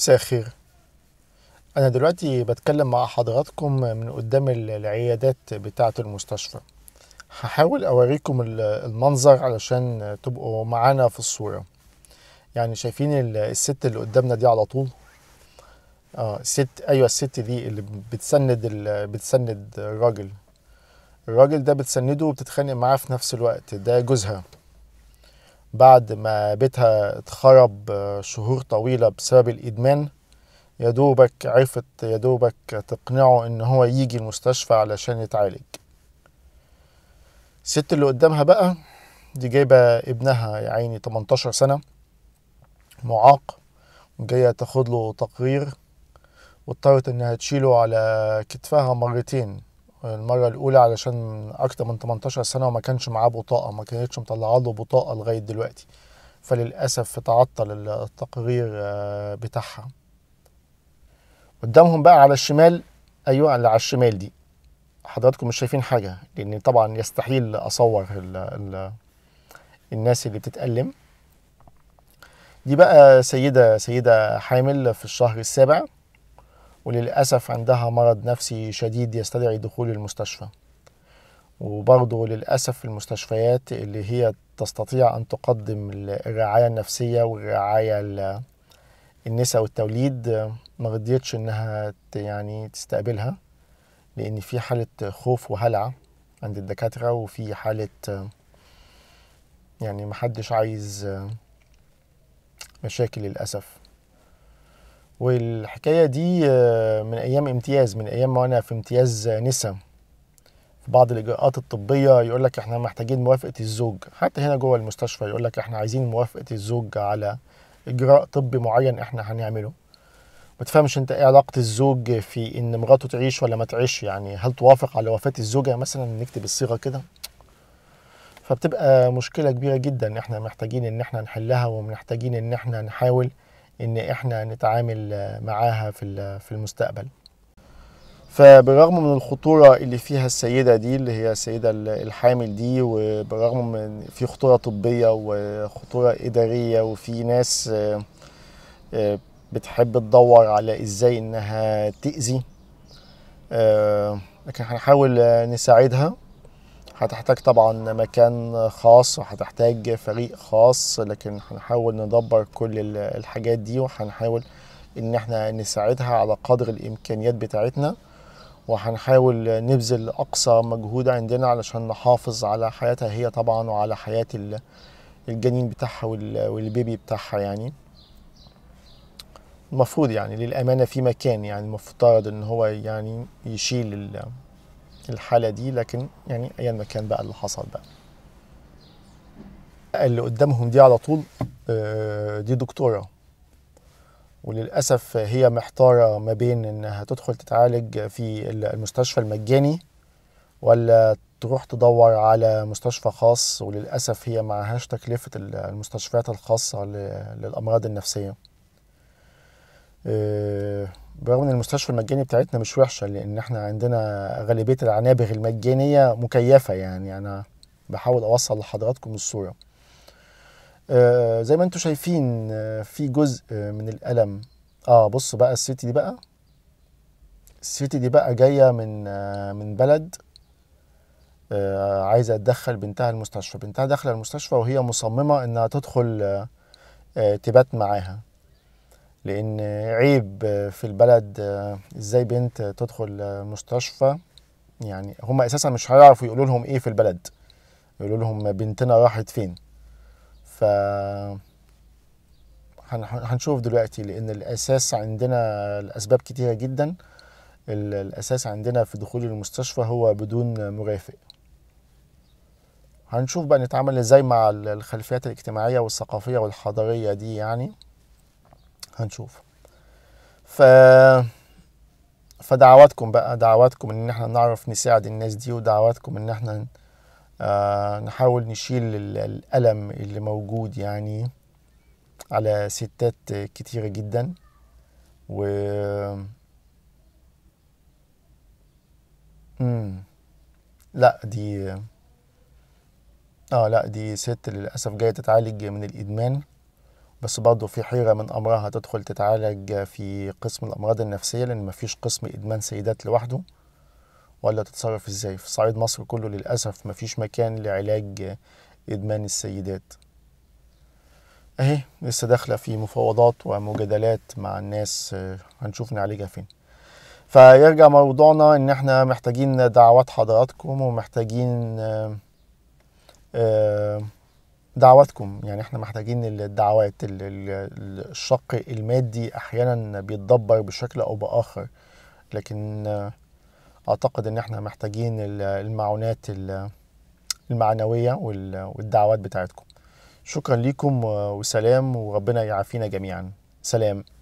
مساء الخير أنا دلوقتي بتكلم مع حضراتكم من قدام العيادات بتاعة المستشفى هحاول أوريكم المنظر علشان تبقوا معانا في الصورة يعني شايفين الست اللي قدامنا دي على طول اه ست ايوه الست دي اللي بتسند بتسند الراجل الراجل ده بتسنده وبتتخانق معاه في نفس الوقت ده جوزها بعد ما بيتها اتخرب آه، شهور طويلة بسبب الإدمان يدوبك عرفت يدوبك تقنعه إن هو يجي المستشفى علشان يتعالج الست اللي قدامها بقى دي جايبة ابنها يا عيني 18 سنة معاق وجاية تاخد له تقرير واضطرت إنها تشيله على كتفها مرتين المرة الأولى علشان أكتر من 18 سنة وما كانش معاه بطاقة ما كانتش مطلعة له بطاقة لغاية دلوقتي فللأسف تعطل التقرير آه، بتاعها قدامهم بقى على الشمال أيوة اللي على الشمال دي حضراتكم مش شايفين حاجة لأن طبعا يستحيل أصور الـ الـ الناس اللي بتتألم دي بقى سيدة سيدة حامل في الشهر السابع وللأسف عندها مرض نفسي شديد يستدعي دخول المستشفى وبرضه للأسف المستشفيات اللي هي تستطيع أن تقدم الرعاية النفسية والرعاية النساء والتوليد ما رضيتش إنها يعني تستقبلها لأن في حالة خوف وهلع عند الدكاترة وفي حالة يعني محدش عايز مشاكل للأسف والحكايه دي آه، من ايام امتياز من ايام ما انا في امتياز نسا في بعض الاجراءات الطبيه يقول لك احنا محتاجين موافقه الزوج حتى هنا جوه المستشفى يقول لك احنا عايزين موافقه الزوج على اجراء طبي معين احنا هنعمله ما تفهمش انت ايه علاقه الزوج في ان مراته تعيش ولا ما تعيش يعني هل توافق على وفاه الزوجه يعني مثلا نكتب الصيغه كده فبتبقى مشكله كبيره جدا احنا محتاجين ان احنا نحلها ومحتاجين ان احنا نحاول ان احنا نتعامل معاها في في المستقبل فبرغم من الخطورة اللي فيها السيدة دي اللي هي السيدة الحامل دي وبرغم من في خطورة طبية وخطورة إدارية وفي ناس آه، بتحب تدور على إزاي إنها تأذي آه، لكن هنحاول نساعدها هتحتاج طبعا مكان خاص وهتحتاج فريق خاص لكن هنحاول ندبر كل الحاجات دي وهنحاول ان احنا نساعدها على قدر الامكانيات بتاعتنا وهنحاول نبذل اقصى مجهود عندنا علشان نحافظ على حياتها هي طبعا وعلى حياه الجنين بتاعها والبيبي بتاعها يعني المفروض يعني للامانه في مكان يعني المفترض ان هو يعني يشيل الحاله دي لكن يعني ايا ما كان بقى اللي حصل بقى اللي قدامهم دي على طول آه، دي دكتوره وللاسف هي محتاره ما بين انها تدخل تتعالج في المستشفى المجاني ولا تروح تدور على مستشفى خاص وللاسف هي معهاش تكلفه المستشفيات الخاصه للامراض النفسيه آه، برغم ان المستشفى المجاني بتاعتنا مش وحشه لان احنا عندنا غالبيه العنابغ المجانيه مكيفه يعني انا بحاول اوصل لحضراتكم الصوره آه، زي ما انتم شايفين آه، في جزء آه، من الالم اه بص بقى السيتي دي بقى السيتي دي بقى جايه من من بلد عايزه تدخل بنتها المستشفى بنتها داخله المستشفى وهي مصممه انها تدخل تبات معاها لان عيب في البلد ازاي بنت تدخل مستشفى يعني هم اساسا مش هيعرفوا يقولوا لهم ايه في البلد يقولوا لهم بنتنا راحت فين ف هنشوف دلوقتي لان الاساس عندنا الاسباب كتيره جدا الاساس عندنا في دخول المستشفى هو بدون مرافق هنشوف بقى نتعامل ازاي مع الخلفيات الاجتماعيه والثقافيه والحضاريه دي يعني هنشوف ف فدعواتكم بقى دعواتكم ان احنا نعرف نساعد الناس دي ودعواتكم ان احنا آه، نحاول نشيل الألم اللي موجود يعني على ستات كتيرة جدا و مم. لا دي اه لا دي ست للأسف جاية تتعالج من الإدمان بس برضه في حيرة من أمرها تدخل تتعالج في قسم الأمراض النفسية لأن مفيش قسم إدمان سيدات لوحده ولا تتصرف إزاي في صعيد مصر كله للأسف مفيش مكان لعلاج إدمان السيدات أهي لسه داخلة في مفاوضات ومجادلات مع الناس هنشوف نعالجها فين فيرجع موضوعنا إن إحنا محتاجين دعوات حضراتكم ومحتاجين آه, آه، دعواتكم يعني احنا محتاجين الدعوات الشق المادي احيانا بيتدبر بشكل او باخر لكن اعتقد ان احنا محتاجين المعونات المعنويه والدعوات بتاعتكم شكرا ليكم وسلام وربنا يعافينا جميعا سلام